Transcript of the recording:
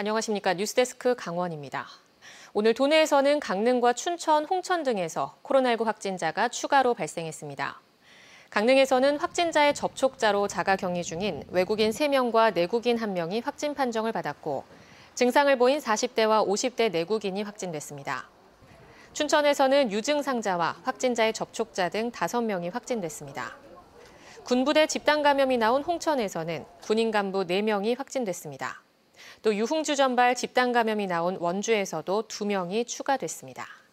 안녕하십니까 뉴스데스크 강원입니다. 오늘 도내에서는 강릉과 춘천, 홍천 등에서 코로나19 확진자가 추가로 발생했습니다. 강릉에서는 확진자의 접촉자로 자가 격리 중인 외국인 3명과 내국인 1명이 확진 판정을 받았고 증상을 보인 40대와 50대 내국인이 확진됐습니다. 춘천에서는 유증상자와 확진자의 접촉자 등 5명이 확진됐습니다. 군부대 집단 감염이 나온 홍천에서는 군인 간부 4명이 확진됐습니다. 또 유흥주 전발 집단 감염이 나온 원주에서도 2명이 추가됐습니다.